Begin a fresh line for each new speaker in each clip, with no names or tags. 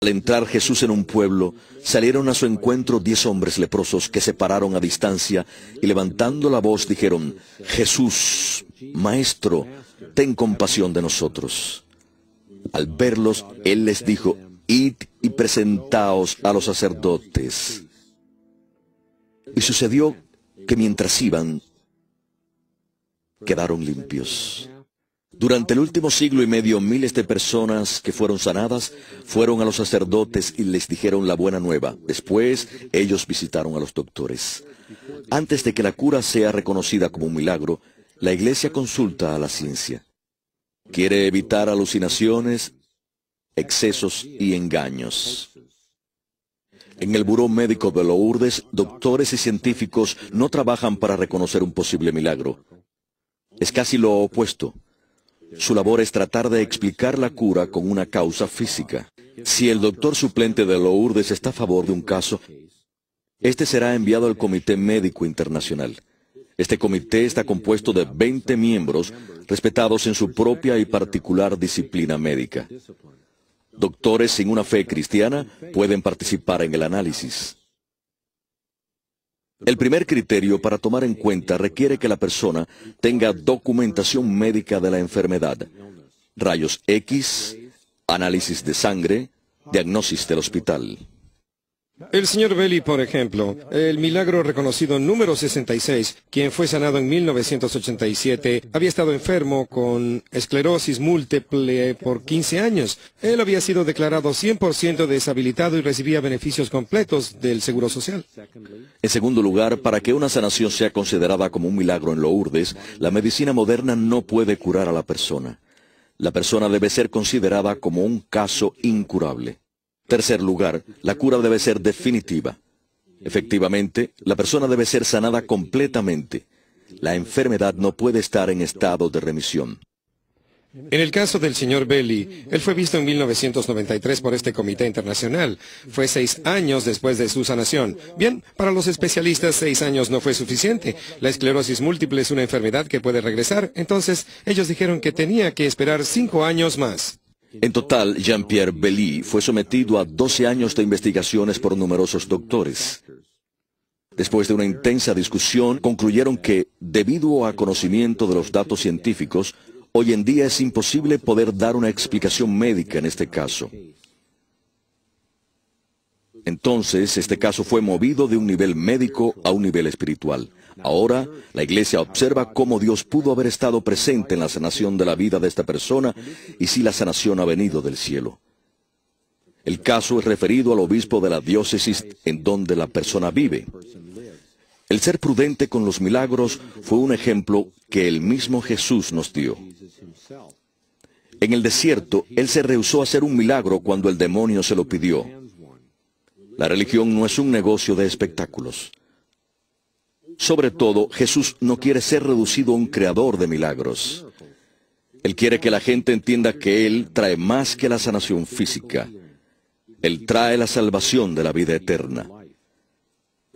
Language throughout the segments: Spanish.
Al entrar Jesús en un pueblo, salieron a su encuentro diez hombres leprosos que se pararon a distancia y levantando la voz dijeron, Jesús, Maestro, ten compasión de nosotros. Al verlos, Él les dijo, Id y presentaos a los sacerdotes. Y sucedió que mientras iban, quedaron limpios. Durante el último siglo y medio, miles de personas que fueron sanadas fueron a los sacerdotes y les dijeron la buena nueva. Después, ellos visitaron a los doctores. Antes de que la cura sea reconocida como un milagro, la iglesia consulta a la ciencia. Quiere evitar alucinaciones, excesos y engaños. En el Buró Médico de Lourdes, doctores y científicos no trabajan para reconocer un posible milagro. Es casi lo opuesto. Su labor es tratar de explicar la cura con una causa física. Si el doctor suplente de Lourdes está a favor de un caso, este será enviado al Comité Médico Internacional. Este comité está compuesto de 20 miembros respetados en su propia y particular disciplina médica. Doctores sin una fe cristiana pueden participar en el análisis. El primer criterio para tomar en cuenta requiere que la persona tenga documentación médica de la enfermedad, rayos X, análisis de sangre, diagnosis del hospital.
El señor Belli, por ejemplo, el milagro reconocido número 66, quien fue sanado en 1987, había estado enfermo con esclerosis múltiple por 15 años. Él había sido declarado 100% deshabilitado y recibía beneficios completos del Seguro Social.
En segundo lugar, para que una sanación sea considerada como un milagro en Lourdes, la medicina moderna no puede curar a la persona. La persona debe ser considerada como un caso incurable. Tercer lugar, la cura debe ser definitiva. Efectivamente, la persona debe ser sanada completamente. La enfermedad no puede estar en estado de remisión.
En el caso del señor Belli, él fue visto en 1993 por este comité internacional. Fue seis años después de su sanación. Bien, para los especialistas seis años no fue suficiente. La esclerosis múltiple es una enfermedad que puede regresar, entonces ellos dijeron que tenía que esperar cinco años más. En total, Jean-Pierre Belly fue sometido
a 12 años de investigaciones por numerosos doctores. Después de una intensa discusión, concluyeron que, debido a conocimiento de los datos científicos, hoy en día es imposible poder dar una explicación médica en este caso. Entonces, este caso fue movido de un nivel médico a un nivel espiritual. Ahora, la iglesia observa cómo Dios pudo haber estado presente en la sanación de la vida de esta persona y si la sanación ha venido del cielo. El caso es referido al obispo de la diócesis en donde la persona vive. El ser prudente con los milagros fue un ejemplo que el mismo Jesús nos dio. En el desierto, Él se rehusó a hacer un milagro cuando el demonio se lo pidió. La religión no es un negocio de espectáculos. Sobre todo, Jesús no quiere ser reducido a un creador de milagros. Él quiere que la gente entienda que Él trae más que la sanación física. Él trae la salvación de la vida eterna.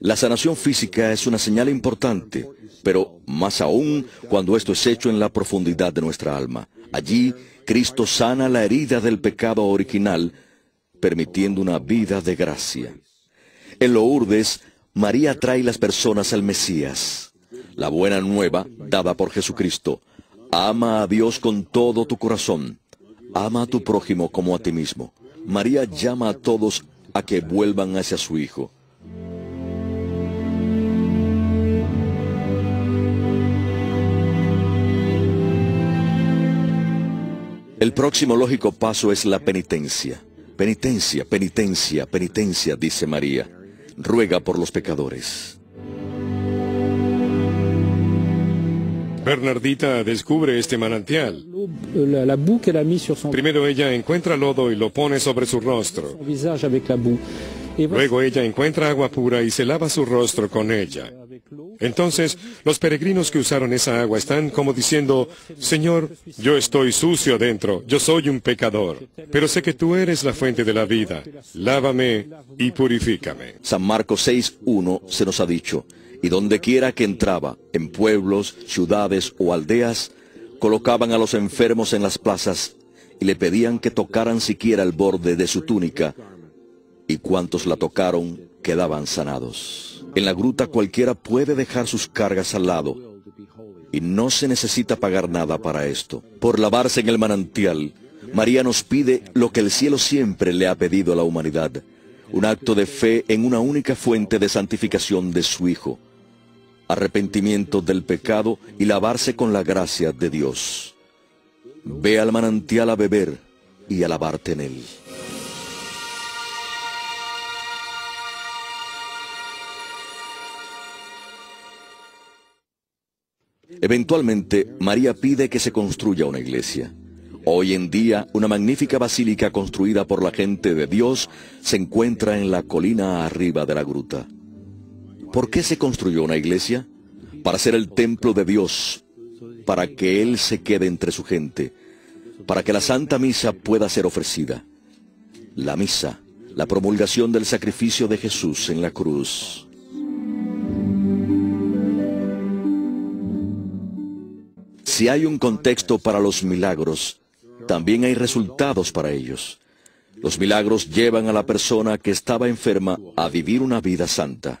La sanación física es una señal importante, pero más aún cuando esto es hecho en la profundidad de nuestra alma. Allí, Cristo sana la herida del pecado original, permitiendo una vida de gracia. En Lourdes, María trae las personas al Mesías, la buena nueva dada por Jesucristo. Ama a Dios con todo tu corazón. Ama a tu prójimo como a ti mismo. María llama a todos a que vuelvan hacia su Hijo. El próximo lógico paso es la penitencia. Penitencia, penitencia, penitencia, dice María ruega por los pecadores.
Bernardita descubre este manantial. Primero ella encuentra lodo y lo pone sobre su rostro. Luego ella encuentra agua pura y se lava su rostro con ella. Entonces, los peregrinos que usaron esa agua están como diciendo, Señor, yo estoy sucio adentro, yo soy un pecador, pero sé que tú eres la fuente de la vida, lávame y purifícame. San Marcos 6.1 se nos ha dicho,
y donde quiera que entraba, en pueblos, ciudades o aldeas, colocaban a los enfermos en las plazas y le pedían que tocaran siquiera el borde de su túnica, y cuantos la tocaron quedaban sanados. En la gruta cualquiera puede dejar sus cargas al lado y no se necesita pagar nada para esto. Por lavarse en el manantial, María nos pide lo que el cielo siempre le ha pedido a la humanidad, un acto de fe en una única fuente de santificación de su Hijo, arrepentimiento del pecado y lavarse con la gracia de Dios. Ve al manantial a beber y a lavarte en él. Eventualmente, María pide que se construya una iglesia. Hoy en día, una magnífica basílica construida por la gente de Dios se encuentra en la colina arriba de la gruta. ¿Por qué se construyó una iglesia? Para ser el templo de Dios, para que Él se quede entre su gente, para que la Santa Misa pueda ser ofrecida. La Misa, la promulgación del sacrificio de Jesús en la cruz. Si hay un contexto para los milagros, también hay resultados para ellos. Los milagros llevan a la persona que estaba enferma a vivir una vida santa.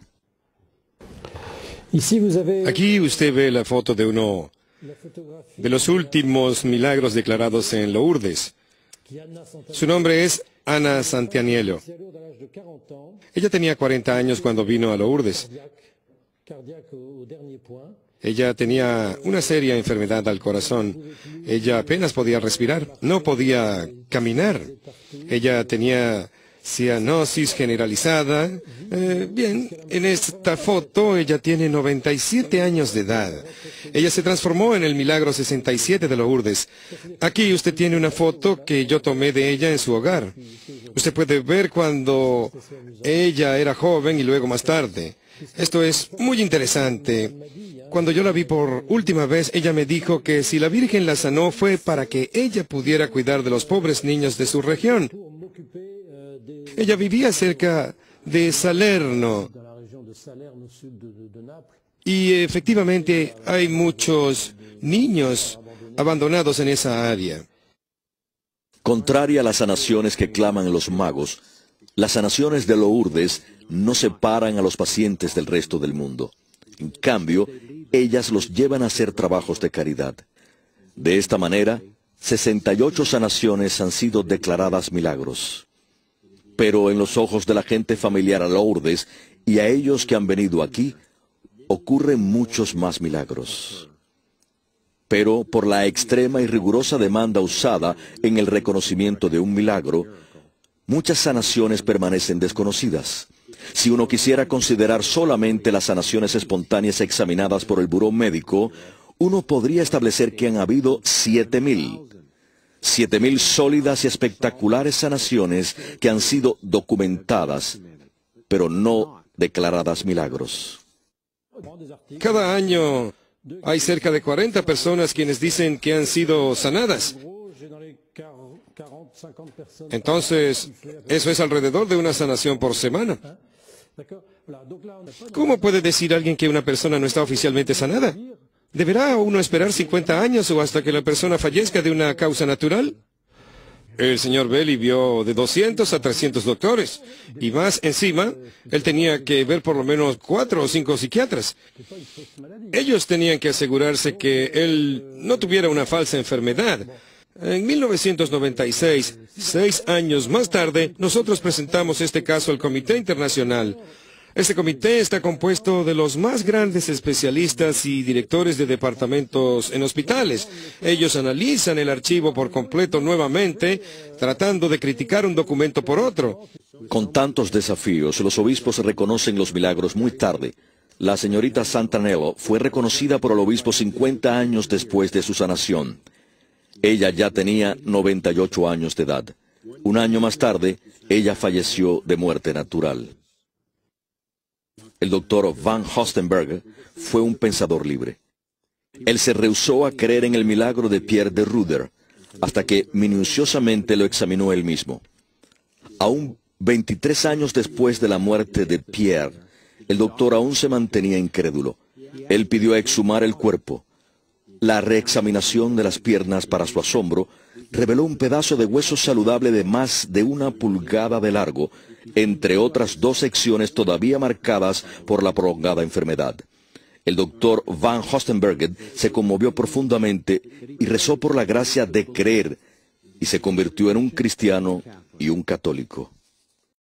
Aquí usted ve la foto de uno de los últimos milagros declarados en Lourdes. Su nombre es Ana Santianielo. Ella tenía 40 años cuando vino a Lourdes. Ella tenía una seria enfermedad al corazón. Ella apenas podía respirar, no podía caminar. Ella tenía cianosis generalizada. Eh, bien, en esta foto ella tiene 97 años de edad. Ella se transformó en el milagro 67 de Lourdes. Aquí usted tiene una foto que yo tomé de ella en su hogar. Usted puede ver cuando ella era joven y luego más tarde. Esto es muy interesante. Cuando yo la vi por última vez, ella me dijo que si la Virgen la sanó fue para que ella pudiera cuidar de los pobres niños de su región. Ella vivía cerca de Salerno. Y efectivamente hay muchos niños abandonados en esa área.
Contraria a las sanaciones que claman los magos, las sanaciones de Lourdes no separan a los pacientes del resto del mundo. En cambio, ellas los llevan a hacer trabajos de caridad. De esta manera, 68 sanaciones han sido declaradas milagros. Pero en los ojos de la gente familiar a Lourdes y a ellos que han venido aquí, ocurren muchos más milagros. Pero por la extrema y rigurosa demanda usada en el reconocimiento de un milagro, muchas sanaciones permanecen desconocidas. Si uno quisiera considerar solamente las sanaciones espontáneas examinadas por el Buró Médico, uno podría establecer que han habido 7.000. 7.000 sólidas y espectaculares sanaciones que han sido documentadas, pero no declaradas milagros.
Cada año hay cerca de 40 personas quienes dicen que han sido sanadas. Entonces, eso es alrededor de una sanación por semana. ¿Cómo puede decir alguien que una persona no está oficialmente sanada? ¿Deberá uno esperar 50 años o hasta que la persona fallezca de una causa natural? El señor Belli vio de 200 a 300 doctores y más encima, él tenía que ver por lo menos cuatro o cinco psiquiatras. Ellos tenían que asegurarse que él no tuviera una falsa enfermedad en 1996, seis años más tarde, nosotros presentamos este caso al Comité Internacional. Este comité está compuesto de los más grandes especialistas y directores de departamentos en hospitales. Ellos analizan el archivo por completo nuevamente, tratando de criticar un documento por otro.
Con tantos desafíos, los obispos reconocen los milagros muy tarde. La señorita Santanello fue reconocida por el obispo 50 años después de su sanación. Ella ya tenía 98 años de edad. Un año más tarde, ella falleció de muerte natural. El doctor Van Hostenberg fue un pensador libre. Él se rehusó a creer en el milagro de Pierre de Ruder hasta que minuciosamente lo examinó él mismo. Aún 23 años después de la muerte de Pierre, el doctor aún se mantenía incrédulo. Él pidió exhumar el cuerpo. La reexaminación de las piernas para su asombro reveló un pedazo de hueso saludable de más de una pulgada de largo, entre otras dos secciones todavía marcadas por la prolongada enfermedad. El doctor Van Hostenbergen se conmovió profundamente y rezó por la gracia
de creer y se convirtió en un cristiano y un católico.